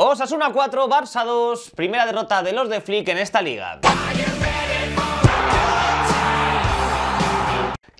Osasuna 4, Barça 2, primera derrota de los de Flick en esta liga.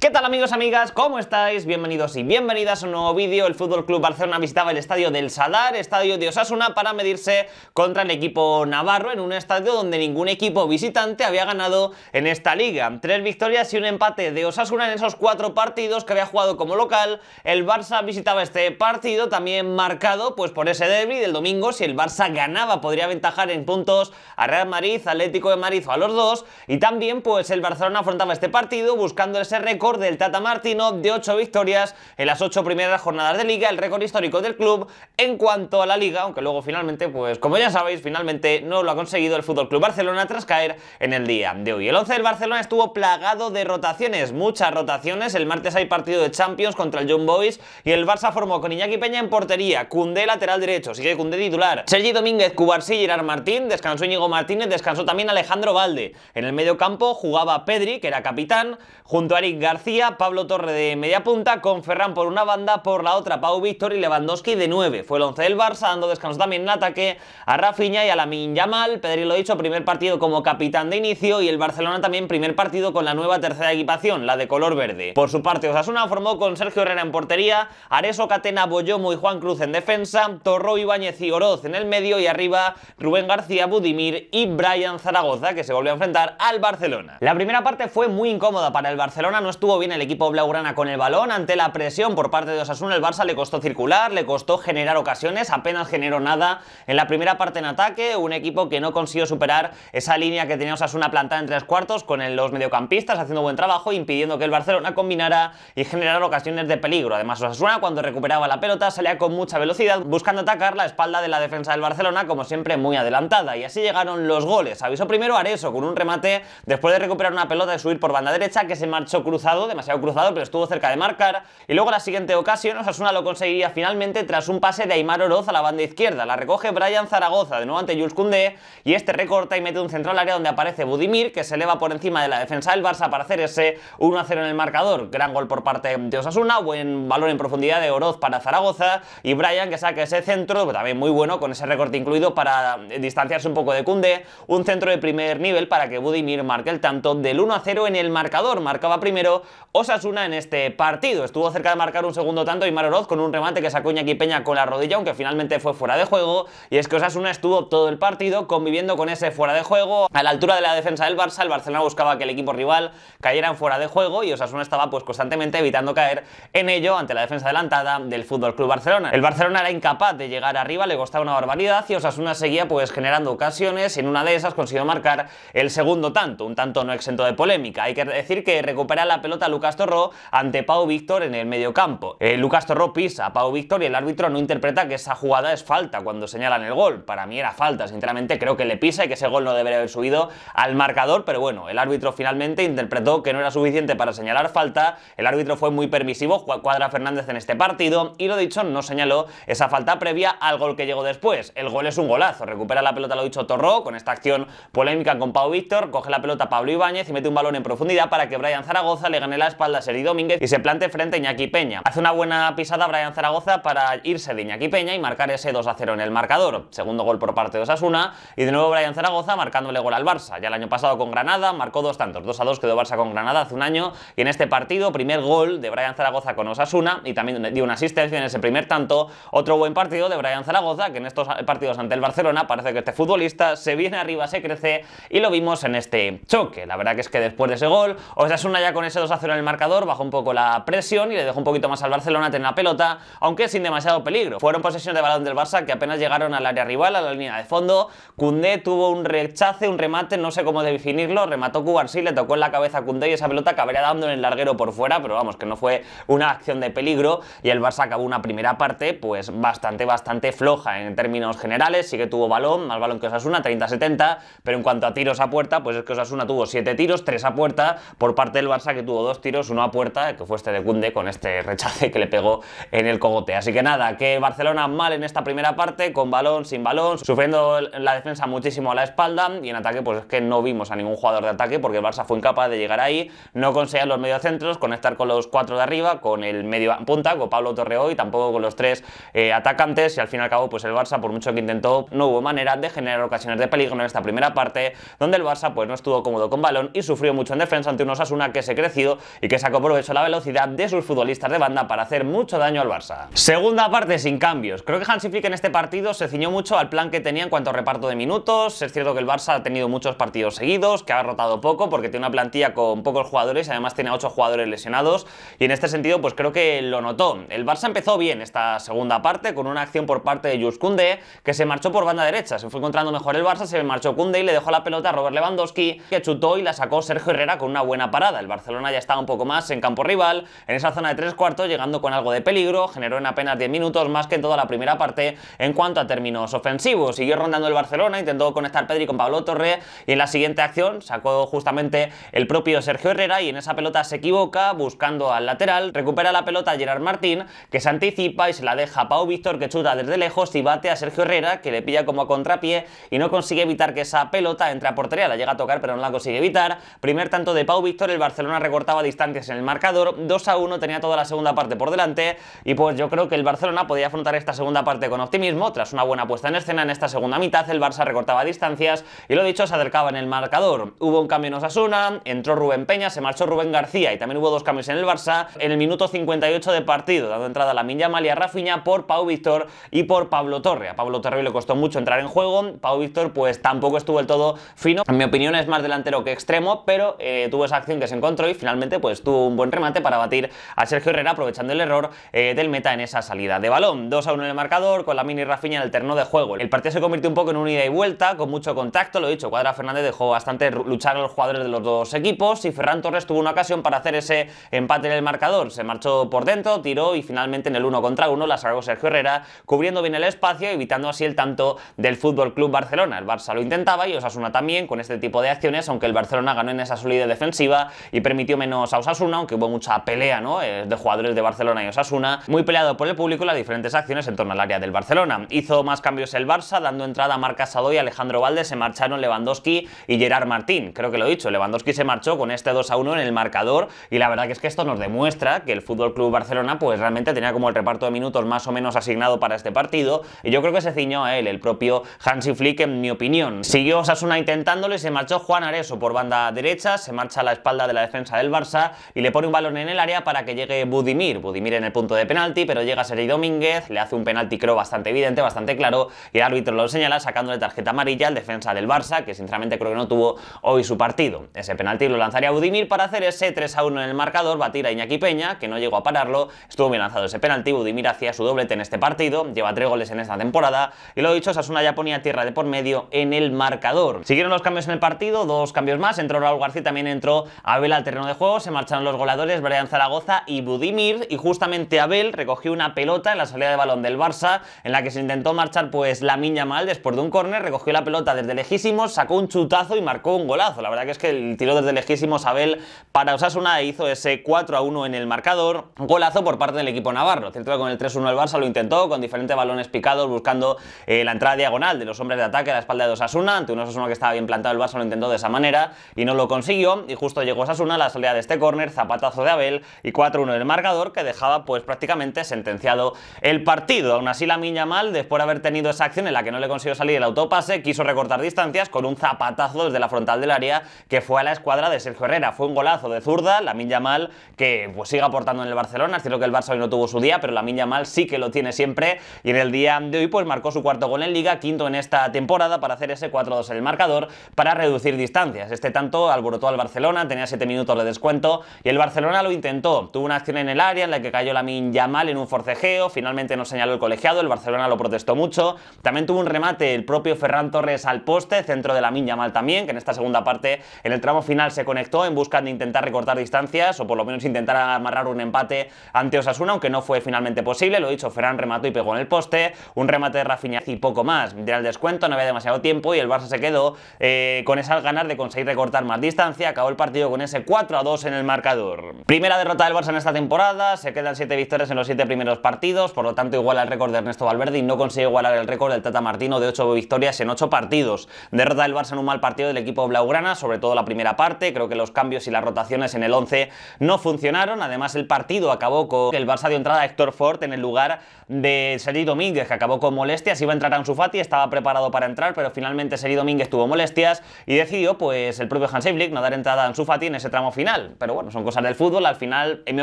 ¿Qué tal amigos, amigas? ¿Cómo estáis? Bienvenidos y bienvenidas a un nuevo vídeo. El Fútbol Club Barcelona visitaba el estadio del Sadar, estadio de Osasuna, para medirse contra el equipo navarro en un estadio donde ningún equipo visitante había ganado en esta liga. Tres victorias y un empate de Osasuna en esos cuatro partidos que había jugado como local. El Barça visitaba este partido, también marcado pues, por ese derby del domingo. Si el Barça ganaba, podría aventajar en puntos a Real Madrid, Atlético de Madrid o a los dos. Y también pues, el Barcelona afrontaba este partido buscando ese récord del Tata Martino de 8 victorias en las 8 primeras jornadas de liga, el récord histórico del club en cuanto a la liga, aunque luego finalmente, pues como ya sabéis, finalmente no lo ha conseguido el Fútbol Club Barcelona tras caer en el día de hoy. El 11 del Barcelona estuvo plagado de rotaciones, muchas rotaciones. El martes hay partido de Champions contra el Young Boys y el Barça formó con Iñaki Peña en portería, Cundé lateral derecho, sigue Cundé titular, Sergi Domínguez, Cubarsí, Gerard Martín, descansó Íñigo Martínez, descansó también Alejandro Valde. En el medio campo jugaba Pedri, que era capitán, junto a Eric García Pablo Torre de media punta, con Ferran por una banda, por la otra Pau Víctor y Lewandowski de 9. Fue el 11 del Barça, dando descanso también en ataque a Rafinha y a Lamin Yamal. Pedri lo dicho, primer partido como capitán de inicio y el Barcelona también primer partido con la nueva tercera equipación, la de color verde. Por su parte, Osasuna formó con Sergio Herrera en portería, Areso, Catena, Boyomo y Juan Cruz en defensa, Torro, Ibáñez y Oroz en el medio y arriba Rubén García, Budimir y Brian Zaragoza, que se volvió a enfrentar al Barcelona. La primera parte fue muy incómoda para el Barcelona, no estuvo Viene bien el equipo blaugrana con el balón ante la presión por parte de Osasuna. El Barça le costó circular, le costó generar ocasiones, apenas generó nada en la primera parte en ataque. Un equipo que no consiguió superar esa línea que tenía Osasuna plantada en tres cuartos con los mediocampistas haciendo buen trabajo, impidiendo que el Barcelona combinara y generara ocasiones de peligro. Además, Osasuna cuando recuperaba la pelota salía con mucha velocidad buscando atacar la espalda de la defensa del Barcelona, como siempre muy adelantada. Y así llegaron los goles. Avisó primero Areso con un remate después de recuperar una pelota y subir por banda derecha que se marchó cruzado demasiado cruzado, pero estuvo cerca de marcar. Y luego la siguiente ocasión, Osasuna lo conseguiría finalmente tras un pase de Aymar Oroz a la banda izquierda. La recoge Brian Zaragoza, de nuevo ante Jules Koundé, y este recorta y mete un centro al área donde aparece Budimir, que se eleva por encima de la defensa del Barça para hacer ese 1-0 en el marcador. Gran gol por parte de Osasuna, buen valor en profundidad de Oroz para Zaragoza, y Brian que saca ese centro, también muy bueno, con ese recorte incluido para distanciarse un poco de Koundé, un centro de primer nivel para que Budimir marque el tanto del 1-0 en el marcador. Marcaba primero Osasuna en este partido. Estuvo cerca de marcar un segundo tanto y Maroroz con un remate que sacó Iñaki Peña con la rodilla, aunque finalmente fue fuera de juego. Y es que Osasuna estuvo todo el partido conviviendo con ese fuera de juego. A la altura de la defensa del Barça, el Barcelona buscaba que el equipo rival cayera en fuera de juego y Osasuna estaba pues constantemente evitando caer en ello ante la defensa adelantada del Fútbol Club Barcelona. El Barcelona era incapaz de llegar arriba, le costaba una barbaridad y Osasuna seguía pues generando ocasiones. En una de esas consiguió marcar el segundo tanto, un tanto no exento de polémica. Hay que decir que recuperar la pelota a Lucas Torró ante Pau Víctor en el mediocampo. Eh, Lucas Torró pisa a Pau Víctor y el árbitro no interpreta que esa jugada es falta cuando señalan el gol. Para mí era falta, sinceramente creo que le pisa y que ese gol no debería haber subido al marcador, pero bueno, el árbitro finalmente interpretó que no era suficiente para señalar falta, el árbitro fue muy permisivo, Cuadra Fernández en este partido y lo dicho, no señaló esa falta previa al gol que llegó después. El gol es un golazo, recupera la pelota, lo dicho Torró, con esta acción polémica con Pau Víctor, coge la pelota Pablo Ibáñez y mete un balón en profundidad para que Brian Zaragoza le gane en la espalda Seri Domínguez y se plante frente a Iñaki Peña. Hace una buena pisada Brian Zaragoza para irse de Iñaki Peña y marcar ese 2 a 0 en el marcador. Segundo gol por parte de Osasuna y de nuevo Brian Zaragoza marcándole gol al Barça. Ya el año pasado con Granada marcó dos tantos, 2 a 2 quedó Barça con Granada hace un año y en este partido primer gol de Brian Zaragoza con Osasuna y también dio una asistencia en ese primer tanto. Otro buen partido de Brian Zaragoza que en estos partidos ante el Barcelona parece que este futbolista se viene arriba, se crece y lo vimos en este choque. La verdad que es que después de ese gol, Osasuna ya con ese 2 a en el marcador, bajó un poco la presión y le dejó un poquito más al Barcelona tener la pelota, aunque sin demasiado peligro. Fueron posesiones de balón del Barça que apenas llegaron al área rival, a la línea de fondo. Cundé tuvo un rechace, un remate, no sé cómo definirlo, remató sí, le tocó en la cabeza a Cundé y esa pelota acabaría dando en el larguero por fuera, pero vamos, que no fue una acción de peligro y el Barça acabó una primera parte pues bastante, bastante floja en términos generales, sí que tuvo balón, más balón que Osasuna, 30-70, pero en cuanto a tiros a puerta, pues es que Osasuna tuvo 7 tiros, 3 a puerta, por parte del Barça que tuvo dos tiros, uno a puerta, que fue este de Cunde con este rechace que le pegó en el cogote. Así que nada, que Barcelona mal en esta primera parte, con balón, sin balón, sufriendo la defensa muchísimo a la espalda y en ataque pues es que no vimos a ningún jugador de ataque porque el Barça fue incapaz de llegar ahí, no conseguían los mediocentros, conectar con los cuatro de arriba, con el medio punta, con Pablo Torreo y tampoco con los tres eh, atacantes y al fin y al cabo pues el Barça por mucho que intentó no hubo manera de generar ocasiones de peligro en esta primera parte donde el Barça pues no estuvo cómodo con balón y sufrió mucho en defensa ante unos Asuna que se creció y que sacó provecho la velocidad de sus futbolistas de banda para hacer mucho daño al Barça. Segunda parte sin cambios. Creo que Hansi Flick en este partido se ciñó mucho al plan que tenía en cuanto a reparto de minutos. Es cierto que el Barça ha tenido muchos partidos seguidos, que ha rotado poco porque tiene una plantilla con pocos jugadores y además tiene ocho 8 jugadores lesionados y en este sentido pues creo que lo notó. El Barça empezó bien esta segunda parte con una acción por parte de Jus Koundé que se marchó por banda derecha. Se fue encontrando mejor el Barça, se marchó Kunde y le dejó la pelota a Robert Lewandowski que chutó y la sacó Sergio Herrera con una buena parada. El Barcelona ya estaba un poco más en campo rival, en esa zona de tres cuartos llegando con algo de peligro, generó en apenas 10 minutos más que en toda la primera parte en cuanto a términos ofensivos. Siguió rondando el Barcelona, intentó conectar Pedri con Pablo Torre y en la siguiente acción sacó justamente el propio Sergio Herrera y en esa pelota se equivoca buscando al lateral, recupera la pelota Gerard Martín que se anticipa y se la deja Pau Víctor que chuta desde lejos y bate a Sergio Herrera que le pilla como a contrapié y no consigue evitar que esa pelota entre a portería, la llega a tocar pero no la consigue evitar. Primer tanto de Pau Víctor, el Barcelona recorta recortaba distancias en el marcador, 2 a 1 tenía toda la segunda parte por delante y pues yo creo que el Barcelona podía afrontar esta segunda parte con optimismo, tras una buena puesta en escena en esta segunda mitad el Barça recortaba distancias y lo dicho se acercaba en el marcador. Hubo un cambio en Osasuna, entró Rubén Peña, se marchó Rubén García y también hubo dos cambios en el Barça en el minuto 58 de partido, dando entrada a la Minya Malia a por Pau Víctor y por Pablo Torre. A Pablo Torre le costó mucho entrar en juego, Pau Víctor pues tampoco estuvo el todo fino, en mi opinión es más delantero que extremo, pero eh, tuvo esa acción que se encontró y finalmente pues tuvo un buen remate para batir a Sergio Herrera aprovechando el error eh, del meta en esa salida de balón. 2 a 1 en el marcador con la mini Rafinha en el terno de juego. El partido se convirtió un poco en una ida y vuelta con mucho contacto, lo dicho, Cuadra Fernández dejó bastante luchar a los jugadores de los dos equipos y Ferran Torres tuvo una ocasión para hacer ese empate en el marcador. Se marchó por dentro, tiró y finalmente en el 1 contra 1 la salvó Sergio Herrera cubriendo bien el espacio evitando así el tanto del Fútbol Club Barcelona. El Barça lo intentaba y Osasuna también con este tipo de acciones, aunque el Barcelona ganó en esa solidez defensiva y permitió a Osasuna, aunque hubo mucha pelea ¿no? Eh, de jugadores de Barcelona y Osasuna, muy peleado por el público las diferentes acciones en torno al área del Barcelona. Hizo más cambios el Barça, dando entrada a Marc Casado y Alejandro Valdez se marcharon Lewandowski y Gerard Martín. Creo que lo he dicho, Lewandowski se marchó con este 2 a 1 en el marcador y la verdad que es que esto nos demuestra que el Fútbol Club Barcelona pues realmente tenía como el reparto de minutos más o menos asignado para este partido y yo creo que se ciñó a él, el propio Hansi Flick en mi opinión. Siguió Osasuna intentándole, se marchó Juan Areso por banda derecha, se marcha a la espalda de la defensa del Barça Barça y le pone un balón en el área para que llegue Budimir. Budimir en el punto de penalti, pero llega Seri Domínguez, le hace un penalti creo bastante evidente, bastante claro, y el árbitro lo señala sacándole tarjeta amarilla al defensa del Barça, que sinceramente creo que no tuvo hoy su partido. Ese penalti lo lanzaría Budimir para hacer ese 3 a 1 en el marcador, batir a Iñaki Peña, que no llegó a pararlo, estuvo bien lanzado ese penalti, Budimir hacía su doblete en este partido, lleva tres goles en esta temporada, y lo dicho, Sasuna ya ponía tierra de por medio en el marcador. Siguieron los cambios en el partido, dos cambios más, entró Raúl García, también entró Abel al terreno de juego se marcharon los goladores Brian Zaragoza y Budimir y justamente Abel recogió una pelota en la salida de balón del Barça en la que se intentó marchar pues la miña mal después de un córner, recogió la pelota desde lejísimos, sacó un chutazo y marcó un golazo. La verdad que es que el tiro desde lejísimos Abel para Osasuna hizo ese 4 a 1 en el marcador. un Golazo por parte del equipo navarro. Cierto con el 3-1 el Barça lo intentó con diferentes balones picados buscando eh, la entrada diagonal de los hombres de ataque a la espalda de Osasuna, ante un Osasuna que estaba bien plantado el Barça lo intentó de esa manera y no lo consiguió y justo llegó Osasuna la salida de este córner, zapatazo de Abel y 4-1 el marcador que dejaba pues prácticamente sentenciado el partido. Aún así la Miña Mal, después de haber tenido esa acción en la que no le consiguió salir el autopase, quiso recortar distancias con un zapatazo desde la frontal del área que fue a la escuadra de Sergio Herrera. Fue un golazo de zurda, la Miña Mal que pues sigue aportando en el Barcelona, es cierto que el Barça hoy no tuvo su día, pero la Miña Mal sí que lo tiene siempre y en el día de hoy pues marcó su cuarto gol en Liga, quinto en esta temporada para hacer ese 4-2 en el marcador para reducir distancias. Este tanto alborotó al Barcelona, tenía 7 minutos de descuento y el Barcelona lo intentó. Tuvo una acción en el área en la que cayó la min Yamal en un forcejeo, finalmente no señaló el colegiado, el Barcelona lo protestó mucho. También tuvo un remate el propio Ferran Torres al poste, centro de la min Yamal también, que en esta segunda parte en el tramo final se conectó en busca de intentar recortar distancias o por lo menos intentar amarrar un empate ante Osasuna, aunque no fue finalmente posible. Lo dicho, Ferran remató y pegó en el poste, un remate de Rafinha y poco más. De el descuento, no había demasiado tiempo y el Barça se quedó eh, con esas ganas de conseguir recortar más distancia. Acabó el partido con ese 4 a 2 en el marcador. Primera derrota del Barça en esta temporada, se quedan 7 victorias en los 7 primeros partidos, por lo tanto iguala el récord de Ernesto Valverde y no consigue igualar el récord del Tata Martino de 8 victorias en 8 partidos. Derrota del Barça en un mal partido del equipo blaugrana, sobre todo la primera parte, creo que los cambios y las rotaciones en el 11 no funcionaron, además el partido acabó con el Barça dio entrada a Héctor Ford en el lugar de Sergi Domínguez, que acabó con molestias, iba a entrar Ansu Fati, estaba preparado para entrar, pero finalmente Sergi Domínguez tuvo molestias y decidió pues el propio Hansi Flick no dar entrada a Ansu Fati en ese tramo final. Pero bueno, son cosas del fútbol. Al final, en mi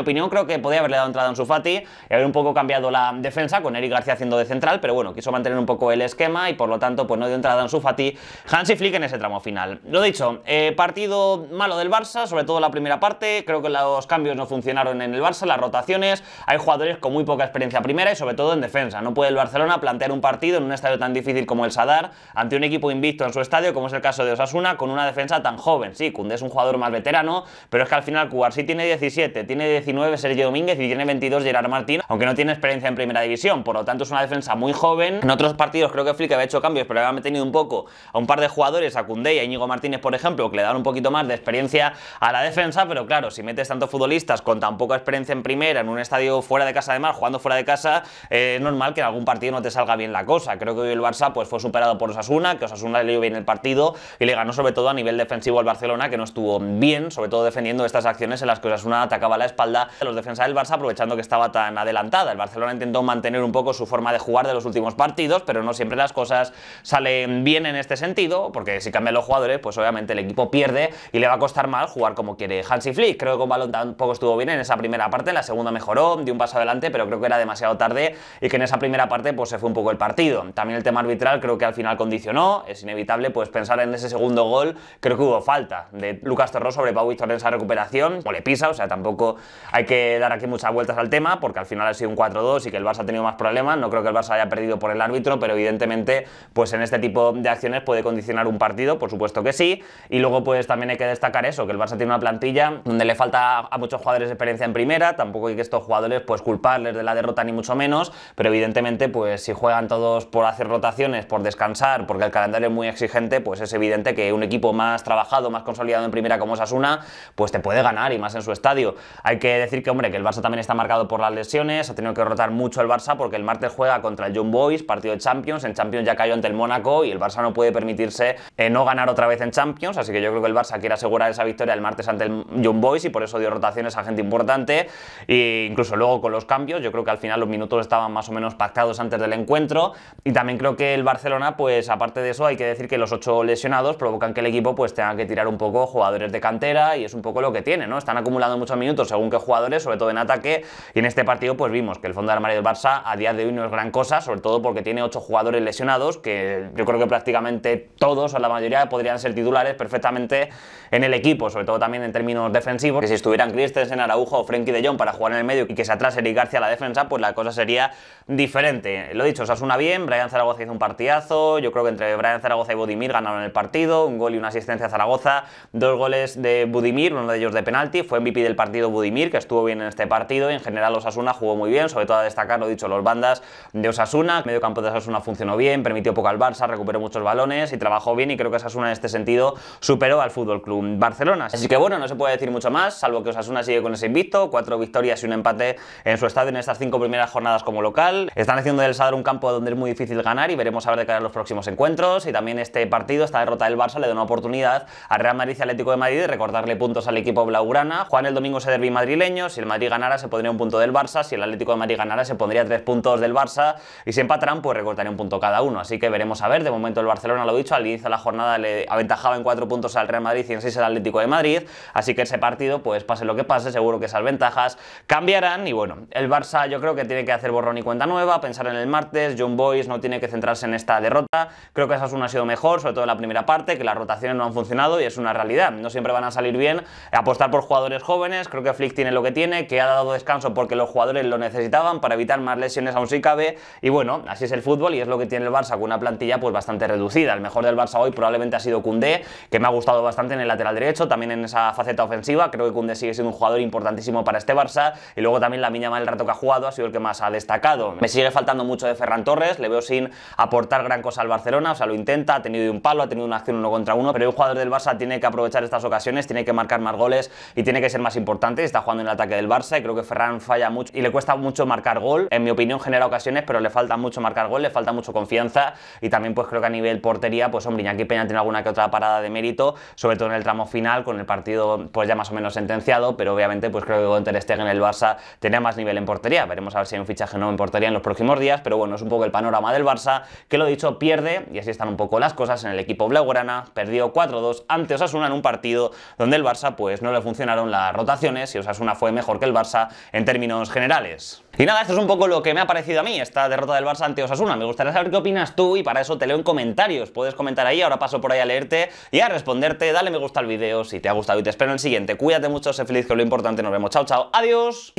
opinión, creo que podía haberle dado entrada a Sufati Fati y haber un poco cambiado la defensa con Eric García haciendo de central, pero bueno, quiso mantener un poco el esquema y por lo tanto, pues no dio entrada a Sufati Fati. Hansi Flick en ese tramo final. Lo dicho, eh, partido malo del Barça, sobre todo la primera parte. Creo que los cambios no funcionaron en el Barça, las rotaciones. Hay jugadores con muy poca experiencia primera y sobre todo en defensa. No puede el Barcelona plantear un partido en un estadio tan difícil como el Sadar ante un equipo invicto en su estadio, como es el caso de Osasuna, con una defensa tan joven. Sí, Cundé es un jugador más veterano, pero que al final Cubarsí tiene 17, tiene 19 Sergio Domínguez y tiene 22 Gerard Martín, aunque no tiene experiencia en primera división, por lo tanto es una defensa muy joven. En otros partidos creo que Flick había hecho cambios, pero había metido un poco a un par de jugadores, a Cundé y a Íñigo Martínez, por ejemplo, que le dan un poquito más de experiencia a la defensa, pero claro, si metes tantos futbolistas con tan poca experiencia en primera, en un estadio fuera de casa de además, jugando fuera de casa, eh, es normal que en algún partido no te salga bien la cosa. Creo que hoy el Barça pues, fue superado por Osasuna, que Osasuna le dio bien el partido y le ganó sobre todo a nivel defensivo al Barcelona, que no estuvo bien, sobre todo defendiendo estas acciones en las que una atacaba la espalda de los defensas del Barça aprovechando que estaba tan adelantada. El Barcelona intentó mantener un poco su forma de jugar de los últimos partidos, pero no siempre las cosas salen bien en este sentido, porque si cambian los jugadores, pues obviamente el equipo pierde y le va a costar mal jugar como quiere Hansi Flick. Creo que con balón tampoco estuvo bien en esa primera parte, en la segunda mejoró, dio un paso adelante, pero creo que era demasiado tarde y que en esa primera parte pues se fue un poco el partido. También el tema arbitral creo que al final condicionó, es inevitable pues pensar en ese segundo gol, creo que hubo falta de Lucas Torró sobre Pau Torres operación, o le pisa, o sea, tampoco hay que dar aquí muchas vueltas al tema, porque al final ha sido un 4-2 y que el Barça ha tenido más problemas, no creo que el Barça haya perdido por el árbitro, pero evidentemente, pues en este tipo de acciones puede condicionar un partido, por supuesto que sí, y luego pues también hay que destacar eso, que el Barça tiene una plantilla donde le falta a muchos jugadores experiencia en primera, tampoco hay que estos jugadores pues culparles de la derrota ni mucho menos, pero evidentemente pues si juegan todos por hacer rotaciones, por descansar, porque el calendario es muy exigente, pues es evidente que un equipo más trabajado, más consolidado en primera como Sasuna, pues puede ganar y más en su estadio. Hay que decir que, hombre, que el Barça también está marcado por las lesiones, ha tenido que rotar mucho el Barça porque el martes juega contra el Young Boys, partido de Champions, en Champions ya cayó ante el Mónaco y el Barça no puede permitirse eh, no ganar otra vez en Champions, así que yo creo que el Barça quiere asegurar esa victoria el martes ante el Young Boys y por eso dio rotaciones a gente importante e incluso luego con los cambios, yo creo que al final los minutos estaban más o menos pactados antes del encuentro y también creo que el Barcelona, pues aparte de eso hay que decir que los ocho lesionados provocan que el equipo pues tenga que tirar un poco jugadores de cantera y es un poco lo que tiene, ¿no? Están acumulando muchos minutos según qué jugadores, sobre todo en ataque, y en este partido pues vimos que el fondo de armario del Barça a día de hoy no es gran cosa, sobre todo porque tiene ocho jugadores lesionados, que yo creo que prácticamente todos o la mayoría podrían ser titulares perfectamente en el equipo, sobre todo también en términos defensivos, que si estuvieran Christensen, Araujo o Frenkie de Jong para jugar en el medio y que se atrase Eric García a la defensa, pues la cosa sería diferente. Lo dicho, Osasuna bien, Brian Zaragoza hizo un partidazo, yo creo que entre Brian Zaragoza y Budimir ganaron el partido, un gol y una asistencia a Zaragoza, dos goles de Budimir, uno de ellos de penalti. Fue MVP del partido Budimir, que estuvo bien en este partido. Y en general Osasuna jugó muy bien, sobre todo a destacar, lo dicho, los bandas de Osasuna. El medio campo de Osasuna funcionó bien, permitió poco al Barça, recuperó muchos balones y trabajó bien. Y creo que Osasuna en este sentido superó al Fútbol Club Barcelona. Así que bueno, no se puede decir mucho más, salvo que Osasuna sigue con ese invicto, cuatro victorias y un empate en su estadio en estas cinco primeras jornadas como local. Están haciendo del Sadar un campo donde es muy difícil ganar y veremos a ver de cara a los próximos encuentros. Y también este partido, esta derrota del Barça, le da una oportunidad al Real Madrid y Atlético de Madrid de recortarle puntos al equipo blaugrana. Juan el domingo se derby madrileño. Si el Madrid ganara, se pondría un punto del Barça. Si el Atlético de Madrid ganara, se pondría tres puntos del Barça. Y si empataran pues recortaría un punto cada uno. Así que veremos a ver. De momento, el Barcelona, lo dicho, al inicio de la jornada le aventajaba en cuatro puntos al Real Madrid y en seis al Atlético de Madrid. Así que ese partido, pues pase lo que pase, seguro que esas ventajas cambiarán. Y bueno, el Barça yo creo que tiene que hacer borrón y cuenta nueva, pensar en el martes. John Boyce no tiene que centrarse en esta derrota. Creo que esa una ha sido mejor, sobre todo en la primera parte, que las rotaciones no han funcionado y es una realidad. No siempre van a salir bien apostar por jugadores jóvenes, creo que Flick tiene lo que tiene, que ha dado descanso porque los jugadores lo necesitaban para evitar más lesiones aún si cabe, y bueno, así es el fútbol y es lo que tiene el Barça con una plantilla pues bastante reducida. El mejor del Barça hoy probablemente ha sido Cundé, que me ha gustado bastante en el lateral derecho, también en esa faceta ofensiva, creo que Cundé sigue siendo un jugador importantísimo para este Barça, y luego también la miña del rato que ha jugado ha sido el que más ha destacado. Me sigue faltando mucho de Ferran Torres, le veo sin aportar gran cosa al Barcelona, o sea, lo intenta, ha tenido un palo, ha tenido una acción uno contra uno, pero el jugador del Barça tiene que aprovechar estas ocasiones, tiene que marcar más goles y tiene que ser más importante. Está jugando en el ataque del Barça y creo que Ferran falla mucho y le cuesta mucho marcar gol. En mi opinión genera ocasiones, pero le falta mucho marcar gol, le falta mucho confianza y también pues creo que a nivel portería, pues hombre, Iñaki Peña tiene alguna que otra parada de mérito, sobre todo en el tramo final con el partido pues ya más o menos sentenciado, pero obviamente pues creo que con Ter Stegen el Barça tenía más nivel en portería. Veremos a ver si hay un fichaje nuevo en portería en los próximos días, pero bueno, es un poco el panorama del Barça, que lo dicho, pierde y así están un poco las cosas en el equipo blaugrana, perdió 4-2 ante Osasuna en un partido donde el Barça pues pues no le funcionaron las rotaciones y Osasuna fue mejor que el Barça en términos generales. Y nada, esto es un poco lo que me ha parecido a mí, esta derrota del Barça ante Osasuna. Me gustaría saber qué opinas tú y para eso te leo en comentarios. Puedes comentar ahí, ahora paso por ahí a leerte y a responderte. Dale me gusta al vídeo si te ha gustado y te espero en el siguiente. Cuídate mucho, sé feliz, que lo importante. Nos vemos. Chao, chao. Adiós.